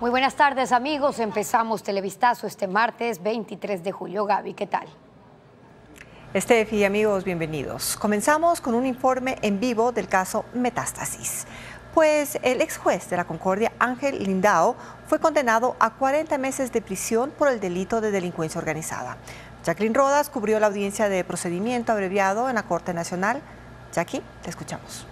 Muy buenas tardes amigos, empezamos Televistazo este martes 23 de julio. Gaby, ¿qué tal? Estefi, amigos, bienvenidos. Comenzamos con un informe en vivo del caso Metástasis. Pues el ex juez de la Concordia, Ángel Lindao, fue condenado a 40 meses de prisión por el delito de delincuencia organizada. Jacqueline Rodas cubrió la audiencia de procedimiento abreviado en la Corte Nacional. Jackie, te escuchamos.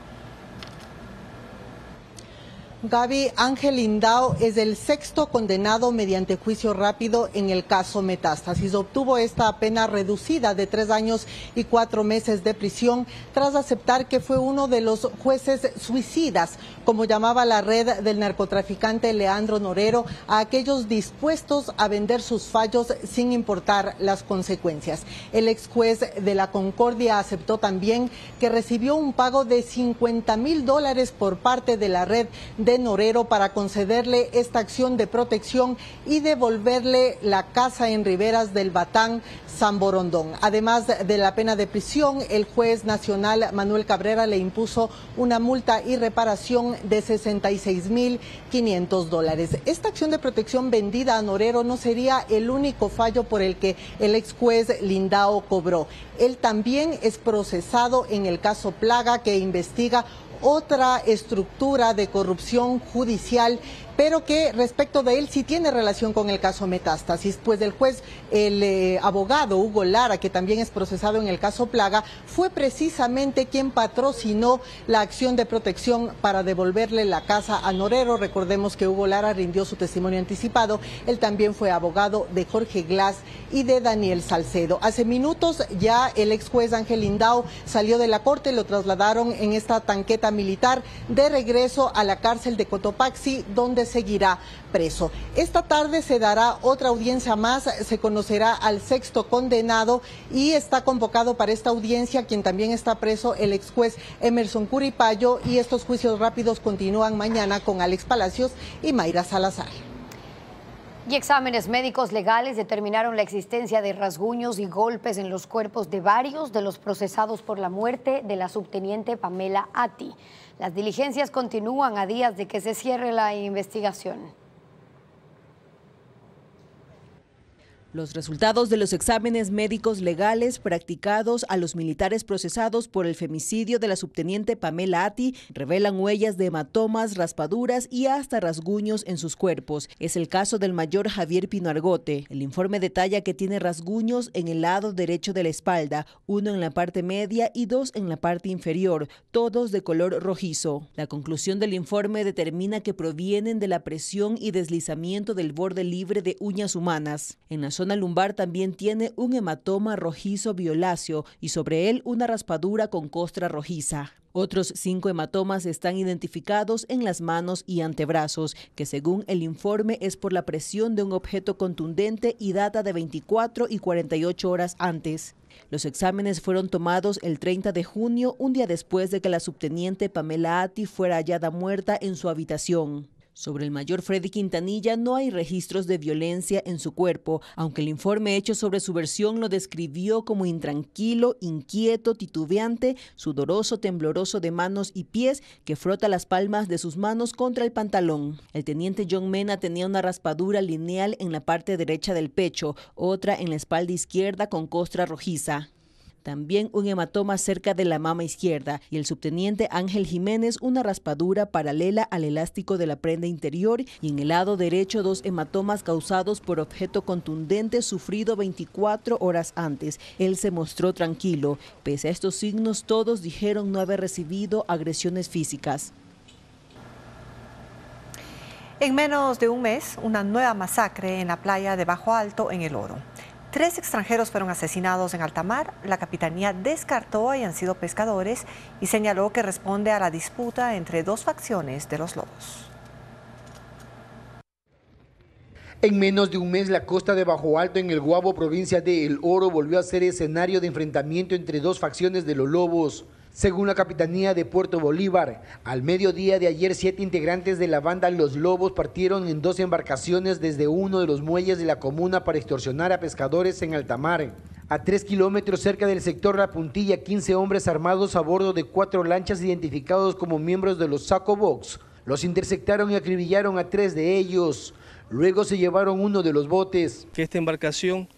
Gaby Ángel Indao es el sexto condenado mediante juicio rápido en el caso Metástasis. Obtuvo esta pena reducida de tres años y cuatro meses de prisión tras aceptar que fue uno de los jueces suicidas como llamaba la red del narcotraficante Leandro Norero, a aquellos dispuestos a vender sus fallos sin importar las consecuencias. El ex juez de la Concordia aceptó también que recibió un pago de 50 mil dólares por parte de la red de Norero para concederle esta acción de protección y devolverle la casa en Riberas del Batán, San Borondón. Además de la pena de prisión, el juez nacional Manuel Cabrera le impuso una multa y reparación 66 mil 66.500 dólares. Esta acción de protección vendida a Norero no sería el único fallo por el que el ex juez Lindao cobró. Él también es procesado en el caso Plaga que investiga otra estructura de corrupción judicial pero que respecto de él sí tiene relación con el caso Metástasis, pues del juez, el eh, abogado Hugo Lara, que también es procesado en el caso Plaga, fue precisamente quien patrocinó la acción de protección para devolverle la casa a Norero. Recordemos que Hugo Lara rindió su testimonio anticipado. Él también fue abogado de Jorge Glass y de Daniel Salcedo. Hace minutos ya el ex juez Ángel Indao salió de la corte, lo trasladaron en esta tanqueta militar de regreso a la cárcel de Cotopaxi, donde seguirá preso. Esta tarde se dará otra audiencia más, se conocerá al sexto condenado y está convocado para esta audiencia quien también está preso, el ex juez Emerson Curipayo y estos juicios rápidos continúan mañana con Alex Palacios y Mayra Salazar. Y exámenes médicos legales determinaron la existencia de rasguños y golpes en los cuerpos de varios de los procesados por la muerte de la subteniente Pamela Ati. Las diligencias continúan a días de que se cierre la investigación. Los resultados de los exámenes médicos legales practicados a los militares procesados por el femicidio de la subteniente Pamela Ati revelan huellas de hematomas, raspaduras y hasta rasguños en sus cuerpos. Es el caso del mayor Javier Pino Argote. El informe detalla que tiene rasguños en el lado derecho de la espalda, uno en la parte media y dos en la parte inferior, todos de color rojizo. La conclusión del informe determina que provienen de la presión y deslizamiento del borde libre de uñas humanas. En la lumbar también tiene un hematoma rojizo violáceo y sobre él una raspadura con costra rojiza. Otros cinco hematomas están identificados en las manos y antebrazos, que según el informe es por la presión de un objeto contundente y data de 24 y 48 horas antes. Los exámenes fueron tomados el 30 de junio, un día después de que la subteniente Pamela Ati fuera hallada muerta en su habitación. Sobre el mayor Freddy Quintanilla no hay registros de violencia en su cuerpo, aunque el informe hecho sobre su versión lo describió como intranquilo, inquieto, titubeante, sudoroso, tembloroso de manos y pies, que frota las palmas de sus manos contra el pantalón. El teniente John Mena tenía una raspadura lineal en la parte derecha del pecho, otra en la espalda izquierda con costra rojiza también un hematoma cerca de la mama izquierda y el subteniente Ángel Jiménez una raspadura paralela al elástico de la prenda interior y en el lado derecho dos hematomas causados por objeto contundente sufrido 24 horas antes. Él se mostró tranquilo. Pese a estos signos, todos dijeron no haber recibido agresiones físicas. En menos de un mes, una nueva masacre en la playa de Bajo Alto, en El Oro. Tres extranjeros fueron asesinados en Altamar. La capitanía descartó hayan sido pescadores y señaló que responde a la disputa entre dos facciones de los lobos. En menos de un mes, la costa de Bajo Alto en el Guabo, provincia de El Oro, volvió a ser escenario de enfrentamiento entre dos facciones de los lobos. Según la Capitanía de Puerto Bolívar, al mediodía de ayer siete integrantes de la banda Los Lobos partieron en dos embarcaciones desde uno de los muelles de la comuna para extorsionar a pescadores en mar. A tres kilómetros cerca del sector La Puntilla, 15 hombres armados a bordo de cuatro lanchas identificados como miembros de los Saco Box los interceptaron y acribillaron a tres de ellos. Luego se llevaron uno de los botes. esta embarcación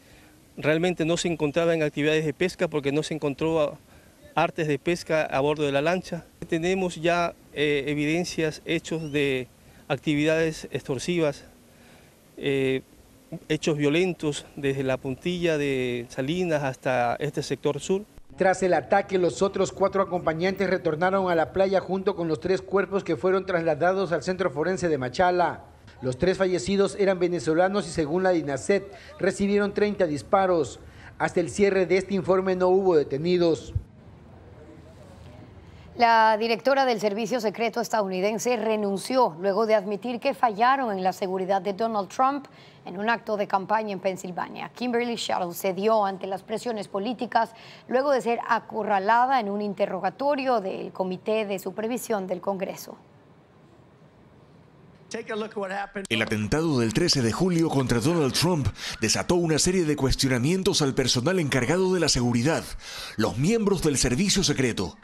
realmente no se encontraba en actividades de pesca porque no se encontró artes de pesca a bordo de la lancha. Tenemos ya eh, evidencias, hechos de actividades extorsivas, eh, hechos violentos desde la puntilla de Salinas hasta este sector sur. Tras el ataque, los otros cuatro acompañantes retornaron a la playa junto con los tres cuerpos que fueron trasladados al centro forense de Machala. Los tres fallecidos eran venezolanos y según la DINASET recibieron 30 disparos. Hasta el cierre de este informe no hubo detenidos. La directora del Servicio Secreto estadounidense renunció luego de admitir que fallaron en la seguridad de Donald Trump en un acto de campaña en Pensilvania. Kimberly Shadow cedió ante las presiones políticas luego de ser acorralada en un interrogatorio del Comité de Supervisión del Congreso. El atentado del 13 de julio contra Donald Trump desató una serie de cuestionamientos al personal encargado de la seguridad, los miembros del servicio secreto.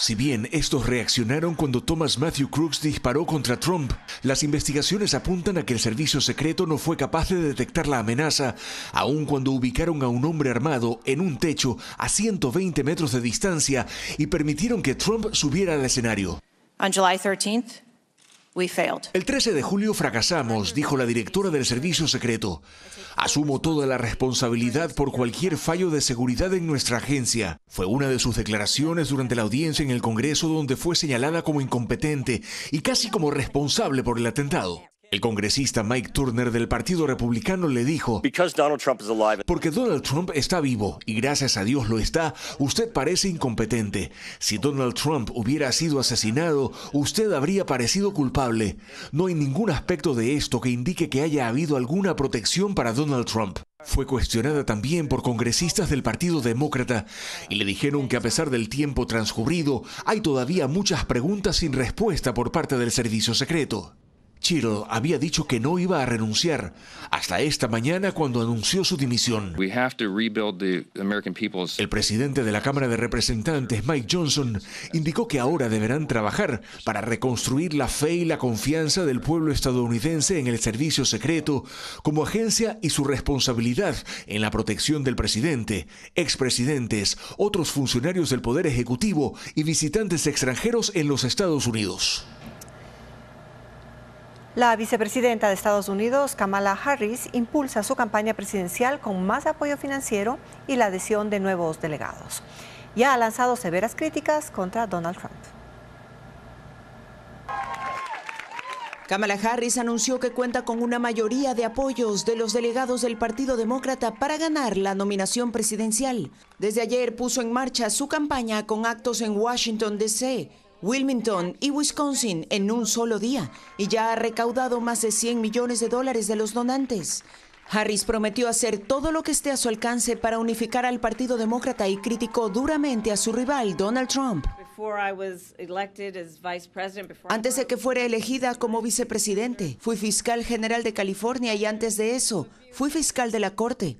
Si bien estos reaccionaron cuando Thomas Matthew Crooks disparó contra Trump, las investigaciones apuntan a que el servicio secreto no fue capaz de detectar la amenaza, aun cuando ubicaron a un hombre armado en un techo a 120 metros de distancia y permitieron que Trump subiera al escenario. El 13 de julio fracasamos, dijo la directora del Servicio Secreto. Asumo toda la responsabilidad por cualquier fallo de seguridad en nuestra agencia. Fue una de sus declaraciones durante la audiencia en el Congreso donde fue señalada como incompetente y casi como responsable por el atentado. El congresista Mike Turner del Partido Republicano le dijo, porque Donald Trump está vivo y gracias a Dios lo está, usted parece incompetente. Si Donald Trump hubiera sido asesinado, usted habría parecido culpable. No hay ningún aspecto de esto que indique que haya habido alguna protección para Donald Trump. Fue cuestionada también por congresistas del Partido Demócrata y le dijeron que a pesar del tiempo transcurrido hay todavía muchas preguntas sin respuesta por parte del Servicio Secreto. Chittle había dicho que no iba a renunciar hasta esta mañana cuando anunció su dimisión. El presidente de la Cámara de Representantes, Mike Johnson, indicó que ahora deberán trabajar para reconstruir la fe y la confianza del pueblo estadounidense en el servicio secreto como agencia y su responsabilidad en la protección del presidente, expresidentes, otros funcionarios del Poder Ejecutivo y visitantes extranjeros en los Estados Unidos. La vicepresidenta de Estados Unidos, Kamala Harris, impulsa su campaña presidencial con más apoyo financiero y la adhesión de nuevos delegados. Ya ha lanzado severas críticas contra Donald Trump. Kamala Harris anunció que cuenta con una mayoría de apoyos de los delegados del Partido Demócrata para ganar la nominación presidencial. Desde ayer puso en marcha su campaña con actos en Washington, D.C., Wilmington y Wisconsin en un solo día y ya ha recaudado más de 100 millones de dólares de los donantes. Harris prometió hacer todo lo que esté a su alcance para unificar al Partido Demócrata y criticó duramente a su rival Donald Trump. Antes de que fuera elegida como vicepresidente, fui fiscal general de California y antes de eso, fui fiscal de la Corte.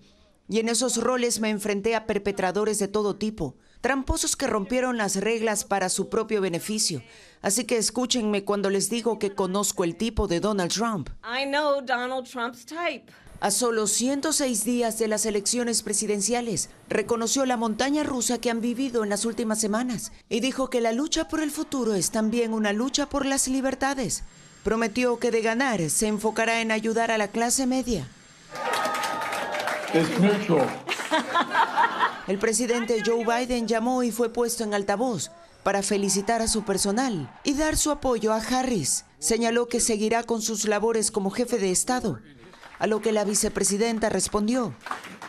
Y en esos roles me enfrenté a perpetradores de todo tipo tramposos que rompieron las reglas para su propio beneficio. Así que escúchenme cuando les digo que conozco el tipo de Donald Trump. A solo 106 días de las elecciones presidenciales, reconoció la montaña rusa que han vivido en las últimas semanas y dijo que la lucha por el futuro es también una lucha por las libertades. Prometió que de ganar se enfocará en ayudar a la clase media. Es El presidente Joe Biden llamó y fue puesto en altavoz para felicitar a su personal y dar su apoyo a Harris. Señaló que seguirá con sus labores como jefe de Estado, a lo que la vicepresidenta respondió.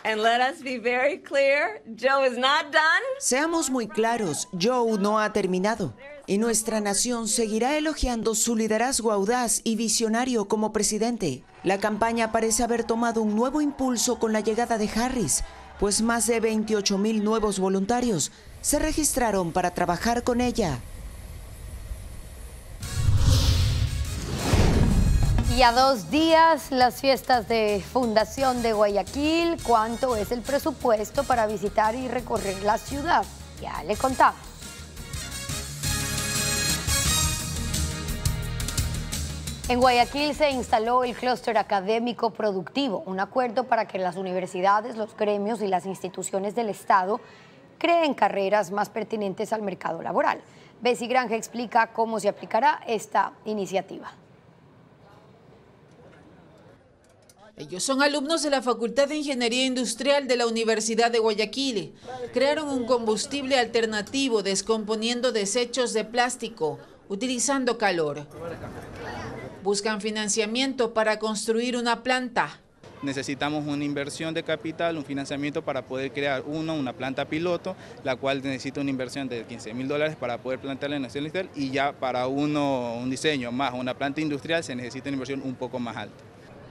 And let us be very clear, Joe is not done. Seamos muy claros, Joe no ha terminado. Y nuestra nación seguirá elogiando su liderazgo audaz y visionario como presidente. La campaña parece haber tomado un nuevo impulso con la llegada de Harris, pues más de 28 mil nuevos voluntarios se registraron para trabajar con ella. Y a dos días las fiestas de Fundación de Guayaquil, ¿cuánto es el presupuesto para visitar y recorrer la ciudad? Ya le contamos. En Guayaquil se instaló el clúster académico productivo, un acuerdo para que las universidades, los gremios y las instituciones del Estado creen carreras más pertinentes al mercado laboral. Bessie Granja explica cómo se aplicará esta iniciativa. Ellos son alumnos de la Facultad de Ingeniería Industrial de la Universidad de Guayaquil. Crearon un combustible alternativo descomponiendo desechos de plástico, utilizando calor buscan financiamiento para construir una planta. Necesitamos una inversión de capital, un financiamiento para poder crear uno, una planta piloto, la cual necesita una inversión de 15 mil dólares para poder plantarla en la nación y ya para uno, un diseño más, una planta industrial, se necesita una inversión un poco más alta.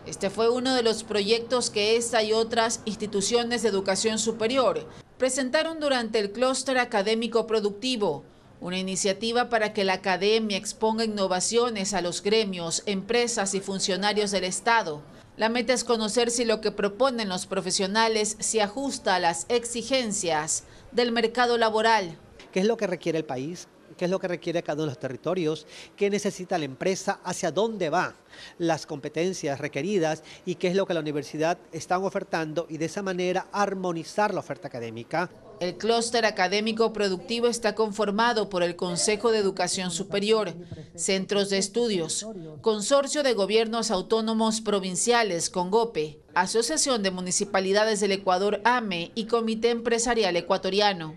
Este fue uno de los proyectos que esta y otras instituciones de educación superior presentaron durante el clúster académico productivo una iniciativa para que la academia exponga innovaciones a los gremios, empresas y funcionarios del Estado. La meta es conocer si lo que proponen los profesionales se ajusta a las exigencias del mercado laboral. ¿Qué es lo que requiere el país? qué es lo que requiere cada uno de los territorios, qué necesita la empresa, hacia dónde va las competencias requeridas y qué es lo que la universidad está ofertando y de esa manera armonizar la oferta académica. El clúster académico productivo está conformado por el Consejo de Educación Superior, centros de estudios, consorcio de gobiernos autónomos provinciales, CONGOPE, Asociación de Municipalidades del Ecuador, AME y Comité Empresarial Ecuatoriano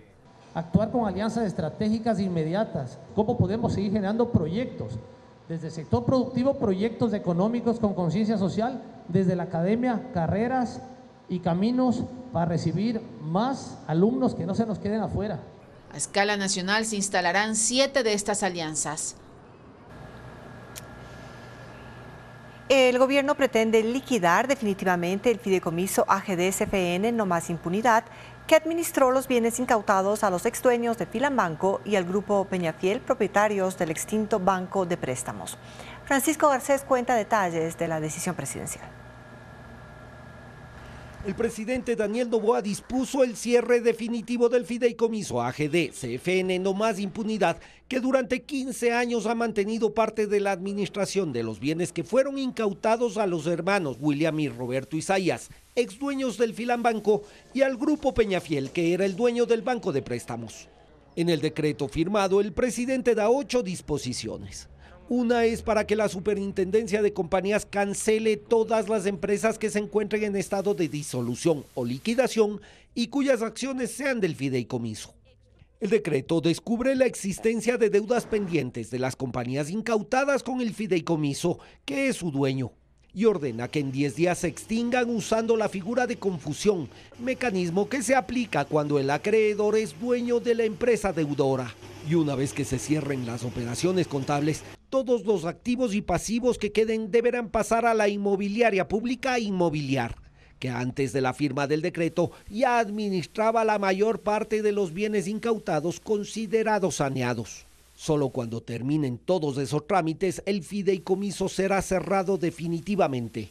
actuar con alianzas estratégicas inmediatas, cómo podemos seguir generando proyectos, desde el sector productivo, proyectos económicos con conciencia social, desde la academia, carreras y caminos para recibir más alumnos que no se nos queden afuera. A escala nacional se instalarán siete de estas alianzas. El gobierno pretende liquidar definitivamente el fideicomiso AGDSFN No Más Impunidad, que administró los bienes incautados a los ex dueños de Filambanco y al grupo Peñafiel, propietarios del extinto Banco de Préstamos. Francisco Garcés cuenta detalles de la decisión presidencial. El presidente Daniel Novoa dispuso el cierre definitivo del fideicomiso AGD, CFN No Más Impunidad, que durante 15 años ha mantenido parte de la administración de los bienes que fueron incautados a los hermanos William y Roberto Isaías, ex dueños del Filambanco, y al grupo Peñafiel, que era el dueño del banco de préstamos. En el decreto firmado, el presidente da ocho disposiciones. Una es para que la Superintendencia de Compañías cancele todas las empresas que se encuentren en estado de disolución o liquidación y cuyas acciones sean del fideicomiso. El decreto descubre la existencia de deudas pendientes de las compañías incautadas con el fideicomiso, que es su dueño, y ordena que en 10 días se extingan usando la figura de confusión, mecanismo que se aplica cuando el acreedor es dueño de la empresa deudora. Y una vez que se cierren las operaciones contables, todos los activos y pasivos que queden deberán pasar a la inmobiliaria pública inmobiliar, que antes de la firma del decreto ya administraba la mayor parte de los bienes incautados considerados saneados. Solo cuando terminen todos esos trámites, el fideicomiso será cerrado definitivamente.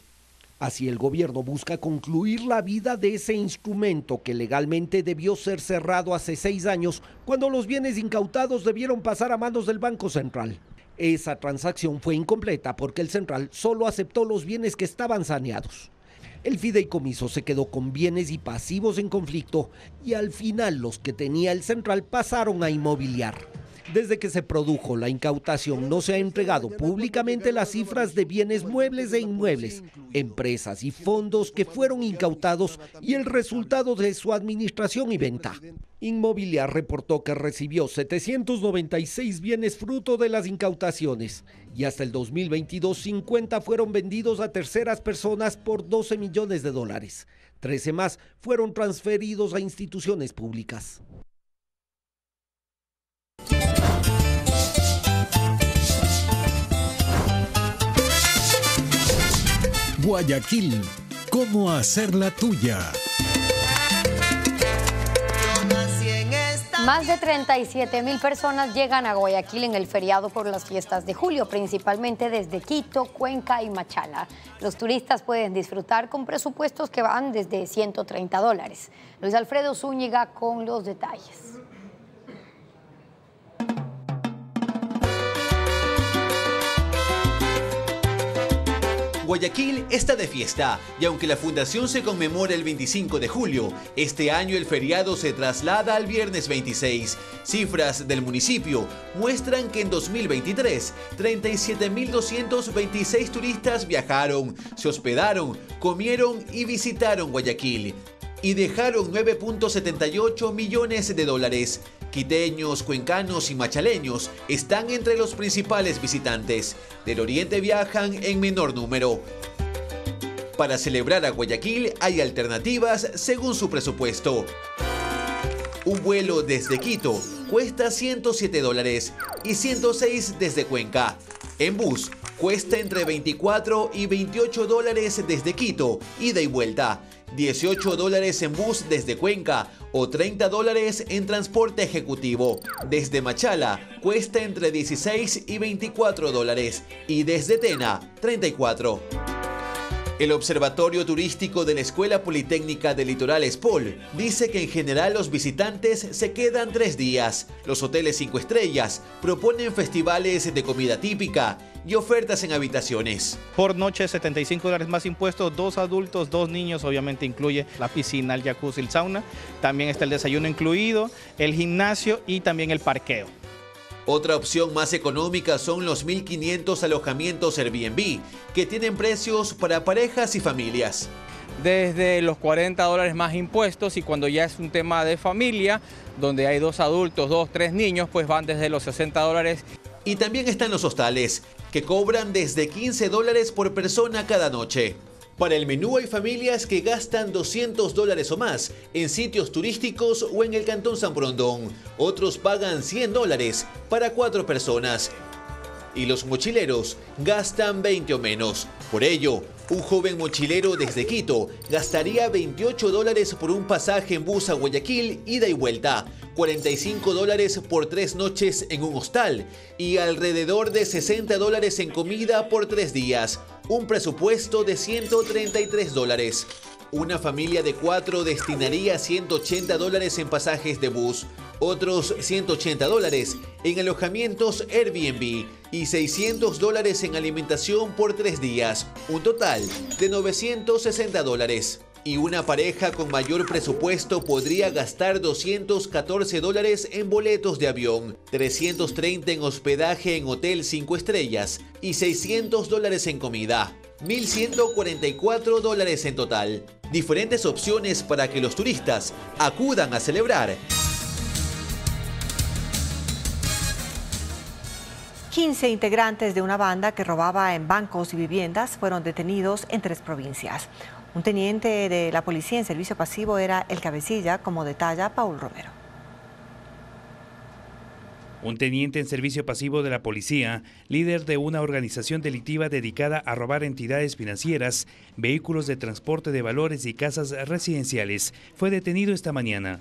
Así el gobierno busca concluir la vida de ese instrumento que legalmente debió ser cerrado hace seis años, cuando los bienes incautados debieron pasar a manos del Banco Central. Esa transacción fue incompleta porque el Central solo aceptó los bienes que estaban saneados. El fideicomiso se quedó con bienes y pasivos en conflicto y al final los que tenía el Central pasaron a inmobiliar. Desde que se produjo la incautación no se ha entregado públicamente las cifras de bienes muebles e inmuebles, empresas y fondos que fueron incautados y el resultado de su administración y venta. Inmobiliar reportó que recibió 796 bienes fruto de las incautaciones y hasta el 2022 50 fueron vendidos a terceras personas por 12 millones de dólares. 13 más fueron transferidos a instituciones públicas. Guayaquil, cómo hacer la tuya. Más de 37 mil personas llegan a Guayaquil en el feriado por las fiestas de julio, principalmente desde Quito, Cuenca y Machala. Los turistas pueden disfrutar con presupuestos que van desde 130 dólares. Luis Alfredo Zúñiga con los detalles. Guayaquil está de fiesta y aunque la fundación se conmemora el 25 de julio, este año el feriado se traslada al viernes 26. Cifras del municipio muestran que en 2023 37.226 turistas viajaron, se hospedaron, comieron y visitaron Guayaquil y dejaron 9.78 millones de dólares. Quiteños, cuencanos y machaleños están entre los principales visitantes. Del oriente viajan en menor número. Para celebrar a Guayaquil hay alternativas según su presupuesto. Un vuelo desde Quito cuesta 107 dólares y 106 desde Cuenca. En bus cuesta entre 24 y 28 dólares desde Quito, ida y vuelta. 18 dólares en bus desde Cuenca o 30 dólares en transporte ejecutivo. Desde Machala cuesta entre 16 y 24 dólares y desde Tena 34. El Observatorio Turístico de la Escuela Politécnica de Litoral Pol... dice que en general los visitantes se quedan tres días. Los hoteles cinco estrellas proponen festivales de comida típica y ofertas en habitaciones. Por noche, 75 dólares más impuestos, dos adultos, dos niños, obviamente incluye la piscina, el jacuzzi, el sauna. También está el desayuno incluido, el gimnasio y también el parqueo. Otra opción más económica son los 1.500 alojamientos Airbnb, que tienen precios para parejas y familias. Desde los 40 dólares más impuestos y cuando ya es un tema de familia, donde hay dos adultos, dos, tres niños, pues van desde los 60 dólares. Y también están los hostales, que cobran desde 15 dólares por persona cada noche. Para el menú hay familias que gastan 200 dólares o más en sitios turísticos o en el Cantón San Brondón. Otros pagan 100 dólares para cuatro personas. Y los mochileros gastan 20 o menos. Por ello, un joven mochilero desde Quito gastaría 28 dólares por un pasaje en bus a Guayaquil, ida y vuelta, 45 dólares por tres noches en un hostal y alrededor de 60 dólares en comida por tres días, un presupuesto de 133 dólares. Una familia de cuatro destinaría 180 dólares en pasajes de bus, otros 180 dólares en alojamientos Airbnb y 600 dólares en alimentación por tres días, un total de 960 dólares. Y una pareja con mayor presupuesto podría gastar 214 dólares en boletos de avión, 330 en hospedaje en hotel 5 estrellas y 600 dólares en comida. 1.144 dólares en total. Diferentes opciones para que los turistas acudan a celebrar. 15 integrantes de una banda que robaba en bancos y viviendas fueron detenidos en tres provincias. Un teniente de la policía en servicio pasivo era el cabecilla, como detalla Paul Romero. Un teniente en servicio pasivo de la policía, líder de una organización delictiva dedicada a robar entidades financieras, vehículos de transporte de valores y casas residenciales, fue detenido esta mañana.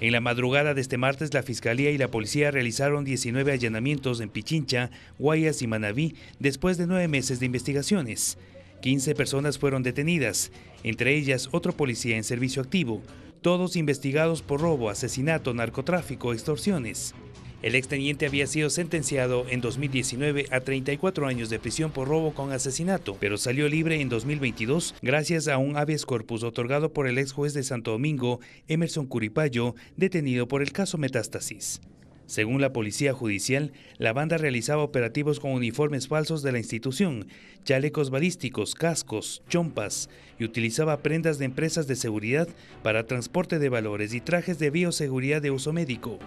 En la madrugada de este martes, la Fiscalía y la Policía realizaron 19 allanamientos en Pichincha, Guayas y Manabí después de nueve meses de investigaciones. 15 personas fueron detenidas, entre ellas otro policía en servicio activo, todos investigados por robo, asesinato, narcotráfico, extorsiones. El exteniente había sido sentenciado en 2019 a 34 años de prisión por robo con asesinato, pero salió libre en 2022 gracias a un habeas corpus otorgado por el ex juez de Santo Domingo, Emerson Curipayo, detenido por el caso Metástasis. Según la policía judicial, la banda realizaba operativos con uniformes falsos de la institución, chalecos balísticos, cascos, chompas y utilizaba prendas de empresas de seguridad para transporte de valores y trajes de bioseguridad de uso médico.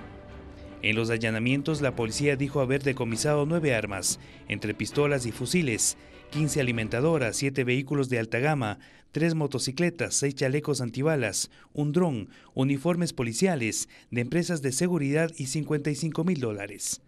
En los allanamientos, la policía dijo haber decomisado nueve armas, entre pistolas y fusiles, 15 alimentadoras, siete vehículos de alta gama, tres motocicletas, seis chalecos antibalas, un dron, uniformes policiales, de empresas de seguridad y 55 mil dólares.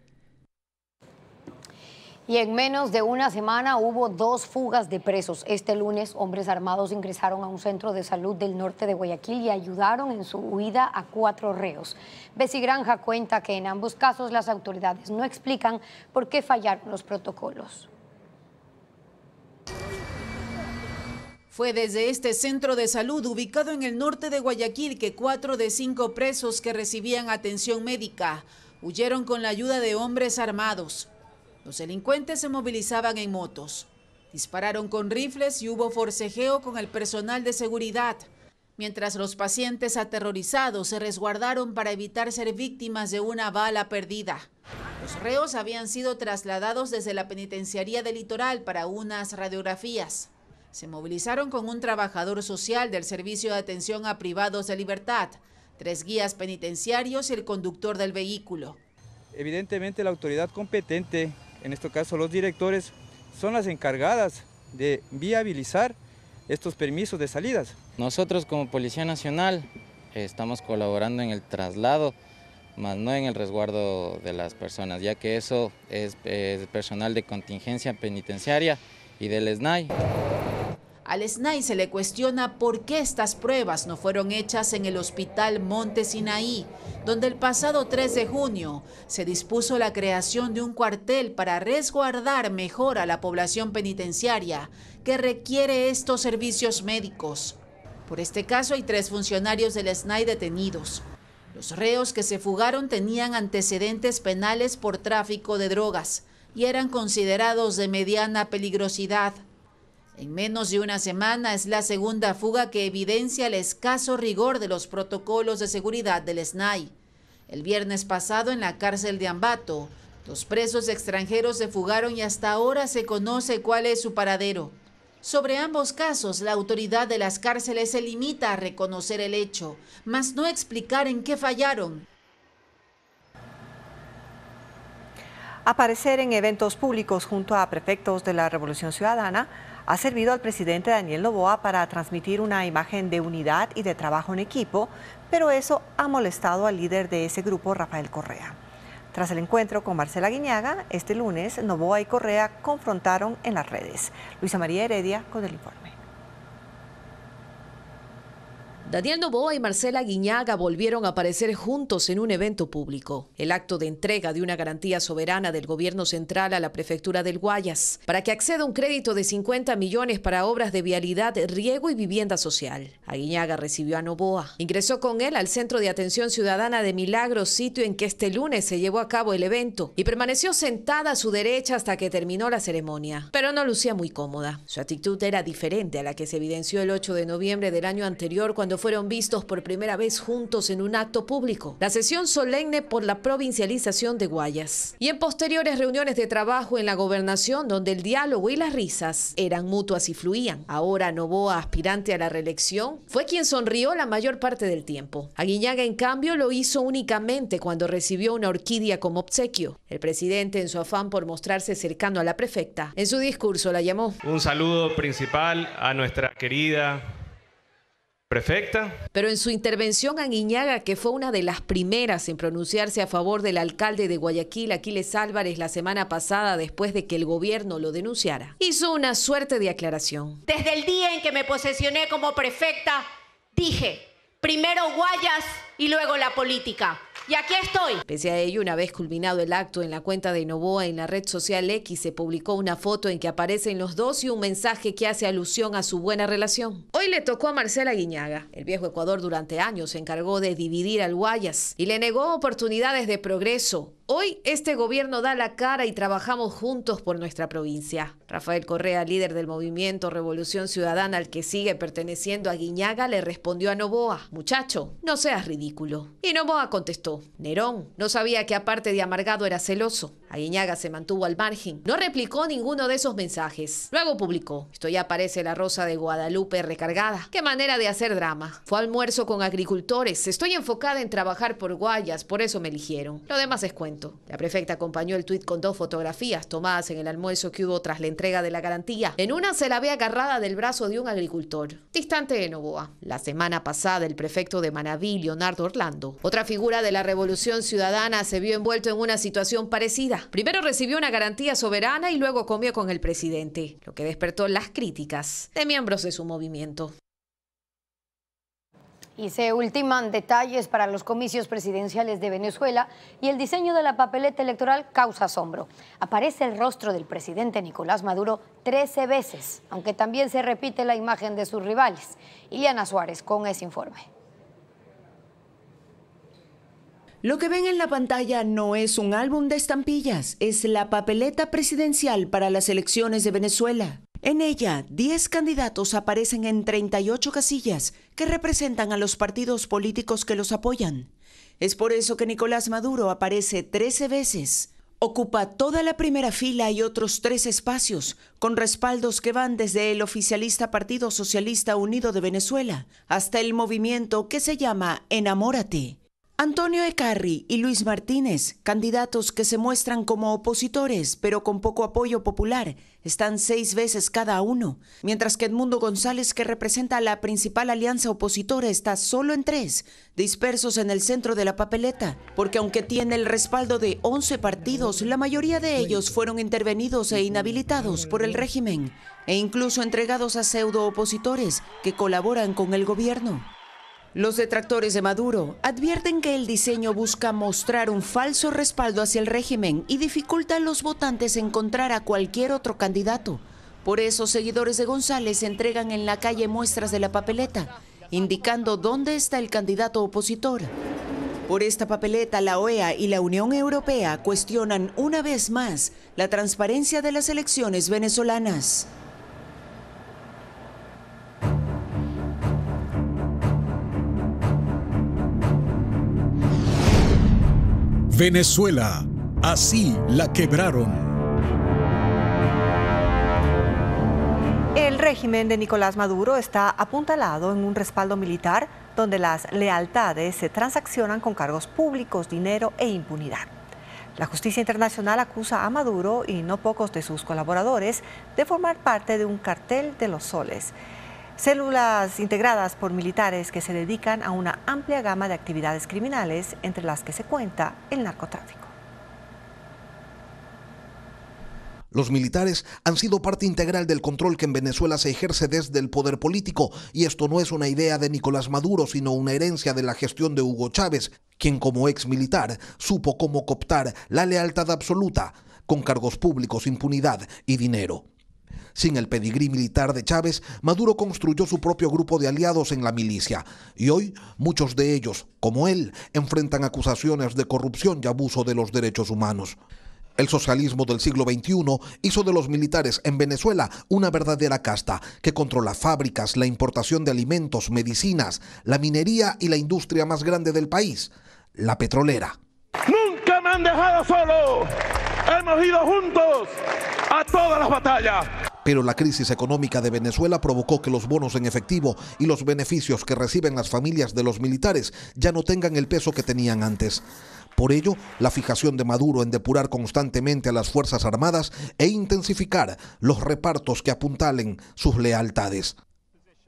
Y en menos de una semana hubo dos fugas de presos. Este lunes, hombres armados ingresaron a un centro de salud del norte de Guayaquil y ayudaron en su huida a cuatro reos. Bessie Granja cuenta que en ambos casos las autoridades no explican por qué fallaron los protocolos. Fue desde este centro de salud ubicado en el norte de Guayaquil que cuatro de cinco presos que recibían atención médica huyeron con la ayuda de hombres armados. Los delincuentes se movilizaban en motos. Dispararon con rifles y hubo forcejeo con el personal de seguridad, mientras los pacientes aterrorizados se resguardaron para evitar ser víctimas de una bala perdida. Los reos habían sido trasladados desde la penitenciaría del litoral para unas radiografías. Se movilizaron con un trabajador social del Servicio de Atención a Privados de Libertad, tres guías penitenciarios y el conductor del vehículo. Evidentemente la autoridad competente en este caso los directores, son las encargadas de viabilizar estos permisos de salidas. Nosotros como Policía Nacional estamos colaborando en el traslado, más no en el resguardo de las personas, ya que eso es, es personal de contingencia penitenciaria y del SNAI. Al SNAI se le cuestiona por qué estas pruebas no fueron hechas en el Hospital Monte Sinaí, donde el pasado 3 de junio se dispuso la creación de un cuartel para resguardar mejor a la población penitenciaria que requiere estos servicios médicos. Por este caso hay tres funcionarios del SNAI detenidos. Los reos que se fugaron tenían antecedentes penales por tráfico de drogas y eran considerados de mediana peligrosidad. En menos de una semana es la segunda fuga que evidencia el escaso rigor de los protocolos de seguridad del SNAI. El viernes pasado en la cárcel de Ambato, los presos extranjeros se fugaron y hasta ahora se conoce cuál es su paradero. Sobre ambos casos, la autoridad de las cárceles se limita a reconocer el hecho, mas no explicar en qué fallaron. Aparecer en eventos públicos junto a prefectos de la Revolución Ciudadana ha servido al presidente Daniel Novoa para transmitir una imagen de unidad y de trabajo en equipo, pero eso ha molestado al líder de ese grupo, Rafael Correa. Tras el encuentro con Marcela Guiñaga, este lunes, Novoa y Correa confrontaron en las redes. Luisa María Heredia con el informe. Daniel Novoa y Marcela Guiñaga volvieron a aparecer juntos en un evento público. El acto de entrega de una garantía soberana del gobierno central a la prefectura del Guayas para que acceda un crédito de 50 millones para obras de vialidad, riego y vivienda social. Guiñaga recibió a Novoa. Ingresó con él al Centro de Atención Ciudadana de Milagros, sitio en que este lunes se llevó a cabo el evento, y permaneció sentada a su derecha hasta que terminó la ceremonia, pero no lucía muy cómoda. Su actitud era diferente a la que se evidenció el 8 de noviembre del año anterior cuando fueron vistos por primera vez juntos en un acto público, la sesión solemne por la provincialización de Guayas, y en posteriores reuniones de trabajo en la gobernación donde el diálogo y las risas eran mutuas y fluían. Ahora Novoa, aspirante a la reelección, fue quien sonrió la mayor parte del tiempo. Aguiñaga, en cambio, lo hizo únicamente cuando recibió una orquídea como obsequio. El presidente, en su afán por mostrarse cercano a la prefecta, en su discurso la llamó. Un saludo principal a nuestra querida pero en su intervención a Iñaga, que fue una de las primeras en pronunciarse a favor del alcalde de Guayaquil, Aquiles Álvarez, la semana pasada después de que el gobierno lo denunciara, hizo una suerte de aclaración. Desde el día en que me posesioné como prefecta, dije, primero Guayas y luego la política y aquí estoy. Pese a ello, una vez culminado el acto en la cuenta de Novoa en la red social X, se publicó una foto en que aparecen los dos y un mensaje que hace alusión a su buena relación. Hoy le tocó a Marcela Guiñaga. El viejo Ecuador durante años se encargó de dividir al Guayas y le negó oportunidades de progreso Hoy este gobierno da la cara y trabajamos juntos por nuestra provincia. Rafael Correa, líder del movimiento Revolución Ciudadana al que sigue perteneciendo a Guiñaga, le respondió a Novoa, muchacho, no seas ridículo. Y Noboa contestó, Nerón, no sabía que aparte de amargado era celoso. A Guiñaga se mantuvo al margen, no replicó ninguno de esos mensajes. Luego publicó, esto ya parece la rosa de Guadalupe recargada. Qué manera de hacer drama. Fue almuerzo con agricultores, estoy enfocada en trabajar por Guayas, por eso me eligieron. Lo demás es cuenta. La prefecta acompañó el tuit con dos fotografías tomadas en el almuerzo que hubo tras la entrega de la garantía. En una se la ve agarrada del brazo de un agricultor, distante de Novoa. La semana pasada, el prefecto de Manaví, Leonardo Orlando, otra figura de la Revolución Ciudadana, se vio envuelto en una situación parecida. Primero recibió una garantía soberana y luego comió con el presidente, lo que despertó las críticas de miembros de su movimiento. Y se ultiman detalles para los comicios presidenciales de Venezuela y el diseño de la papeleta electoral causa asombro. Aparece el rostro del presidente Nicolás Maduro 13 veces, aunque también se repite la imagen de sus rivales. Iliana Suárez con ese informe. Lo que ven en la pantalla no es un álbum de estampillas, es la papeleta presidencial para las elecciones de Venezuela. En ella, 10 candidatos aparecen en 38 casillas que representan a los partidos políticos que los apoyan. Es por eso que Nicolás Maduro aparece 13 veces. Ocupa toda la primera fila y otros tres espacios, con respaldos que van desde el oficialista Partido Socialista Unido de Venezuela hasta el movimiento que se llama Enamórate. Antonio Ecarri y Luis Martínez, candidatos que se muestran como opositores pero con poco apoyo popular, están seis veces cada uno, mientras que Edmundo González, que representa a la principal alianza opositora, está solo en tres, dispersos en el centro de la papeleta, porque aunque tiene el respaldo de 11 partidos, la mayoría de ellos fueron intervenidos e inhabilitados por el régimen, e incluso entregados a pseudo opositores que colaboran con el gobierno. Los detractores de Maduro advierten que el diseño busca mostrar un falso respaldo hacia el régimen y dificulta a los votantes encontrar a cualquier otro candidato. Por eso, seguidores de González entregan en la calle muestras de la papeleta, indicando dónde está el candidato opositor. Por esta papeleta, la OEA y la Unión Europea cuestionan una vez más la transparencia de las elecciones venezolanas. Venezuela, así la quebraron. El régimen de Nicolás Maduro está apuntalado en un respaldo militar donde las lealtades se transaccionan con cargos públicos, dinero e impunidad. La justicia internacional acusa a Maduro y no pocos de sus colaboradores de formar parte de un cartel de los soles Células integradas por militares que se dedican a una amplia gama de actividades criminales, entre las que se cuenta el narcotráfico. Los militares han sido parte integral del control que en Venezuela se ejerce desde el poder político y esto no es una idea de Nicolás Maduro, sino una herencia de la gestión de Hugo Chávez, quien como ex militar supo cómo cooptar la lealtad absoluta con cargos públicos, impunidad y dinero. Sin el pedigrí militar de Chávez, Maduro construyó su propio grupo de aliados en la milicia y hoy muchos de ellos, como él, enfrentan acusaciones de corrupción y abuso de los derechos humanos. El socialismo del siglo XXI hizo de los militares en Venezuela una verdadera casta que controla fábricas, la importación de alimentos, medicinas, la minería y la industria más grande del país, la petrolera. Nunca me han dejado solo. Hemos ido juntos a todas las batallas. Pero la crisis económica de Venezuela provocó que los bonos en efectivo y los beneficios que reciben las familias de los militares ya no tengan el peso que tenían antes. Por ello, la fijación de Maduro en depurar constantemente a las Fuerzas Armadas e intensificar los repartos que apuntalen sus lealtades.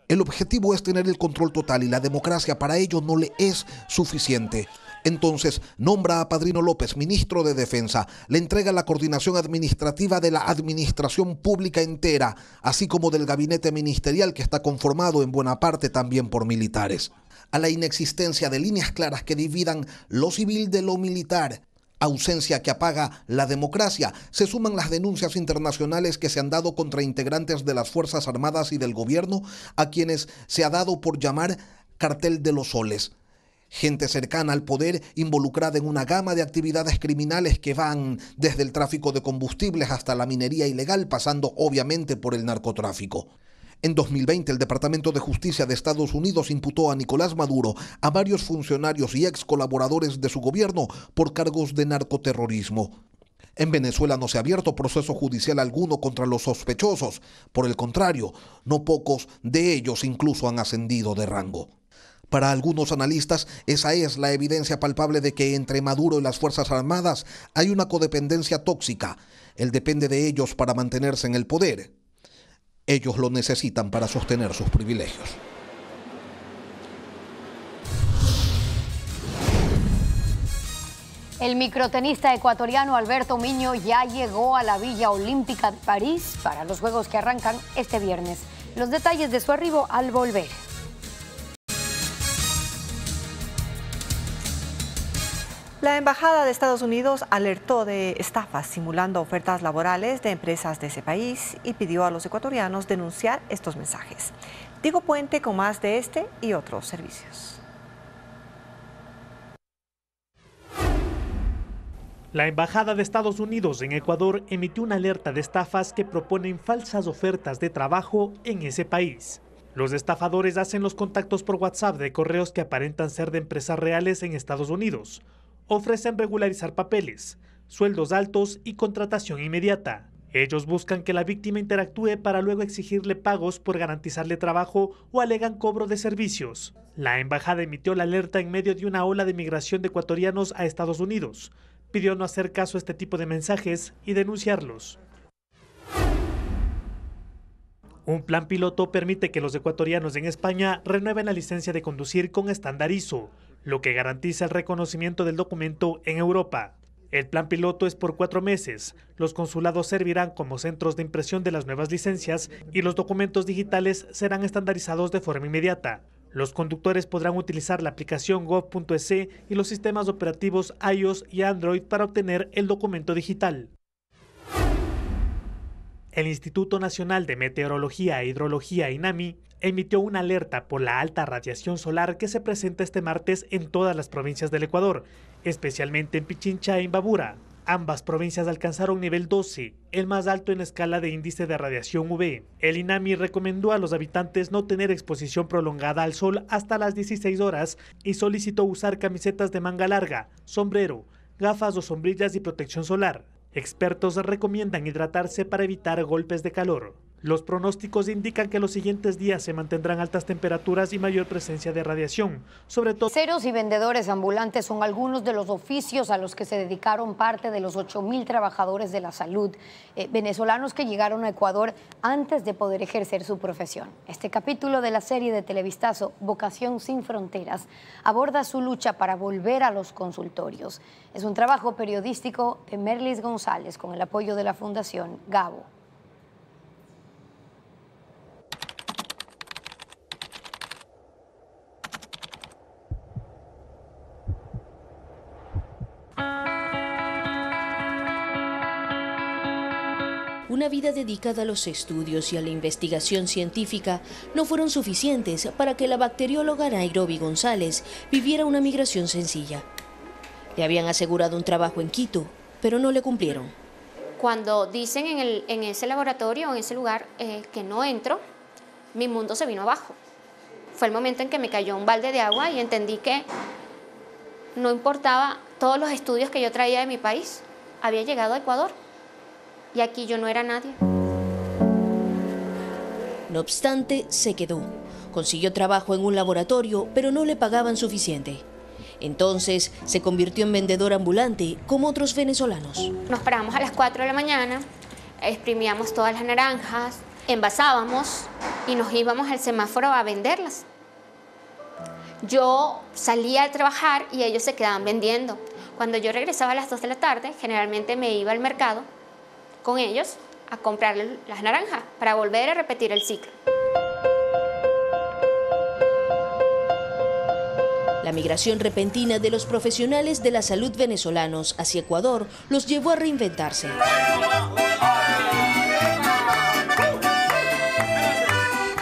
El objetivo es tener el control total y la democracia para ello no le es suficiente. Entonces, nombra a Padrino López ministro de Defensa, le entrega la coordinación administrativa de la administración pública entera, así como del gabinete ministerial que está conformado en buena parte también por militares. A la inexistencia de líneas claras que dividan lo civil de lo militar, ausencia que apaga la democracia, se suman las denuncias internacionales que se han dado contra integrantes de las Fuerzas Armadas y del gobierno, a quienes se ha dado por llamar cartel de los soles. Gente cercana al poder involucrada en una gama de actividades criminales que van desde el tráfico de combustibles hasta la minería ilegal, pasando obviamente por el narcotráfico. En 2020, el Departamento de Justicia de Estados Unidos imputó a Nicolás Maduro, a varios funcionarios y ex colaboradores de su gobierno por cargos de narcoterrorismo. En Venezuela no se ha abierto proceso judicial alguno contra los sospechosos. Por el contrario, no pocos de ellos incluso han ascendido de rango. Para algunos analistas, esa es la evidencia palpable de que entre Maduro y las Fuerzas Armadas hay una codependencia tóxica. Él depende de ellos para mantenerse en el poder. Ellos lo necesitan para sostener sus privilegios. El microtenista ecuatoriano Alberto Miño ya llegó a la Villa Olímpica de París para los Juegos que arrancan este viernes. Los detalles de su arribo al volver. La Embajada de Estados Unidos alertó de estafas simulando ofertas laborales de empresas de ese país y pidió a los ecuatorianos denunciar estos mensajes. Diego Puente con más de este y otros servicios. La Embajada de Estados Unidos en Ecuador emitió una alerta de estafas que proponen falsas ofertas de trabajo en ese país. Los estafadores hacen los contactos por WhatsApp de correos que aparentan ser de empresas reales en Estados Unidos ofrecen regularizar papeles, sueldos altos y contratación inmediata. Ellos buscan que la víctima interactúe para luego exigirle pagos por garantizarle trabajo o alegan cobro de servicios. La embajada emitió la alerta en medio de una ola de migración de ecuatorianos a Estados Unidos. Pidió no hacer caso a este tipo de mensajes y denunciarlos. Un plan piloto permite que los ecuatorianos en España renueven la licencia de conducir con estandarizo, lo que garantiza el reconocimiento del documento en Europa. El plan piloto es por cuatro meses. Los consulados servirán como centros de impresión de las nuevas licencias y los documentos digitales serán estandarizados de forma inmediata. Los conductores podrán utilizar la aplicación gov.es y los sistemas operativos iOS y Android para obtener el documento digital. El Instituto Nacional de Meteorología e Hidrología, INAMI, emitió una alerta por la alta radiación solar que se presenta este martes en todas las provincias del Ecuador, especialmente en Pichincha e Imbabura. Ambas provincias alcanzaron nivel 12, el más alto en escala de índice de radiación UV. El INAMI recomendó a los habitantes no tener exposición prolongada al sol hasta las 16 horas y solicitó usar camisetas de manga larga, sombrero, gafas o sombrillas y protección solar. Expertos recomiendan hidratarse para evitar golpes de calor. Los pronósticos indican que los siguientes días se mantendrán altas temperaturas y mayor presencia de radiación, sobre todo... Ceros y vendedores ambulantes son algunos de los oficios a los que se dedicaron parte de los 8.000 trabajadores de la salud eh, venezolanos que llegaron a Ecuador antes de poder ejercer su profesión. Este capítulo de la serie de televistazo Vocación sin Fronteras aborda su lucha para volver a los consultorios. Es un trabajo periodístico de Merlis González con el apoyo de la Fundación Gabo. una vida dedicada a los estudios y a la investigación científica no fueron suficientes para que la bacterióloga Nairobi González viviera una migración sencilla. Le habían asegurado un trabajo en Quito, pero no le cumplieron. Cuando dicen en, ese laboratorio, en ese lugar, eh, que no entro, mi mundo se vino abajo. Fue el momento en que me cayó un balde de agua y entendí que no importaba todos los estudios que yo traía de mi país, había llegado a Ecuador y aquí yo no era nadie. No obstante, se quedó. Consiguió trabajo en un laboratorio, pero no le pagaban suficiente. Entonces se convirtió en vendedor ambulante, como otros venezolanos. Nos paramos a las 4 de la mañana, exprimíamos todas las naranjas, envasábamos y nos íbamos al semáforo a venderlas. Yo salía a trabajar y ellos se quedaban vendiendo. Cuando yo regresaba a las 2 de la tarde, generalmente me iba al mercado con ellos a comprar las naranjas para volver a repetir el ciclo. La migración repentina de los profesionales de la salud venezolanos hacia Ecuador los llevó a reinventarse.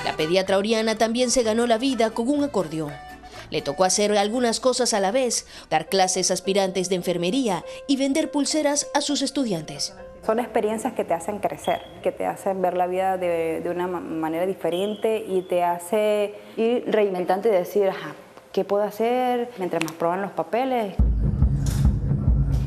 La pediatra Oriana también se ganó la vida con un acordeón. Le tocó hacer algunas cosas a la vez, dar clases aspirantes de enfermería y vender pulseras a sus estudiantes. Son experiencias que te hacen crecer, que te hacen ver la vida de, de una manera diferente y te hace ir reinventando y decir, ajá, ¿qué puedo hacer mientras más proban los papeles?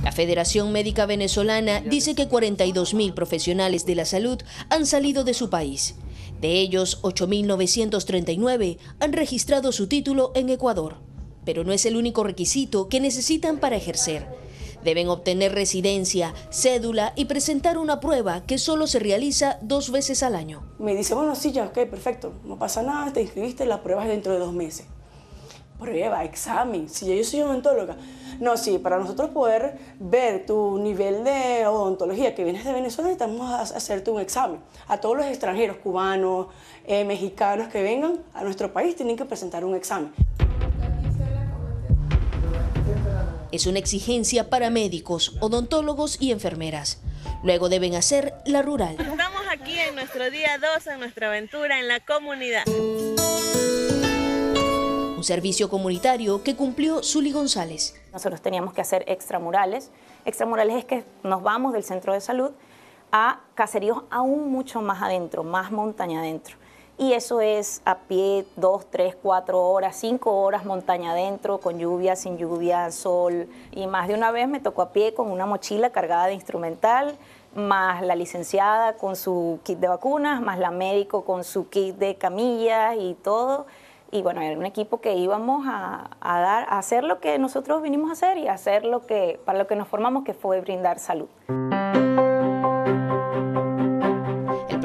La Federación Médica Venezolana dice que 42.000 profesionales de la salud han salido de su país. De ellos, 8.939 han registrado su título en Ecuador. Pero no es el único requisito que necesitan para ejercer deben obtener residencia, cédula y presentar una prueba que solo se realiza dos veces al año. Me dice, bueno, sí, ya, ok, perfecto, no pasa nada, te inscribiste, la prueba es dentro de dos meses. Prueba, examen, si yo soy odontóloga. No, sí, para nosotros poder ver tu nivel de odontología que vienes de Venezuela, necesitamos hacerte un examen. A todos los extranjeros, cubanos, eh, mexicanos que vengan a nuestro país, tienen que presentar un examen. Es una exigencia para médicos, odontólogos y enfermeras. Luego deben hacer la rural. Estamos aquí en nuestro día 2, en nuestra aventura en la comunidad. Un servicio comunitario que cumplió Zuli González. Nosotros teníamos que hacer extramurales. Extramurales es que nos vamos del centro de salud a caseríos aún mucho más adentro, más montaña adentro y eso es a pie dos, tres, cuatro horas, cinco horas montaña adentro, con lluvia, sin lluvia, sol. Y más de una vez me tocó a pie con una mochila cargada de instrumental, más la licenciada con su kit de vacunas, más la médico con su kit de camillas y todo. Y bueno, era un equipo que íbamos a, dar, a hacer lo que nosotros vinimos a hacer y hacer lo que, para lo que nos formamos, que fue brindar salud.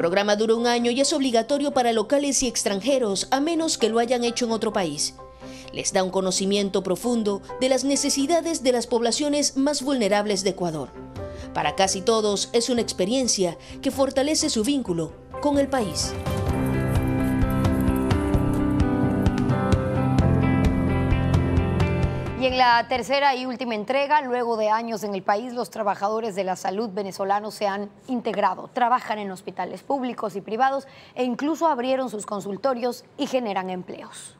El programa dura un año y es obligatorio para locales y extranjeros, a menos que lo hayan hecho en otro país. Les da un conocimiento profundo de las necesidades de las poblaciones más vulnerables de Ecuador. Para casi todos es una experiencia que fortalece su vínculo con el país. Y en la tercera y última entrega, luego de años en el país, los trabajadores de la salud venezolanos se han integrado, trabajan en hospitales públicos y privados e incluso abrieron sus consultorios y generan empleos.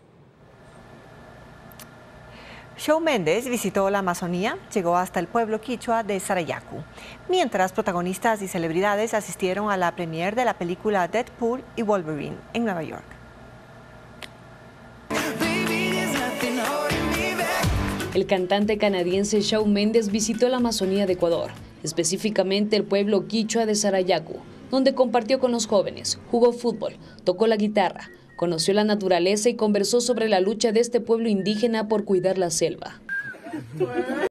Show Méndez visitó la Amazonía, llegó hasta el pueblo quichua de Sarayacu. mientras protagonistas y celebridades asistieron a la premier de la película Deadpool y Wolverine en Nueva York. El cantante canadiense Shawn Mendes visitó la Amazonía de Ecuador, específicamente el pueblo quichua de Sarayacu, donde compartió con los jóvenes, jugó fútbol, tocó la guitarra, conoció la naturaleza y conversó sobre la lucha de este pueblo indígena por cuidar la selva.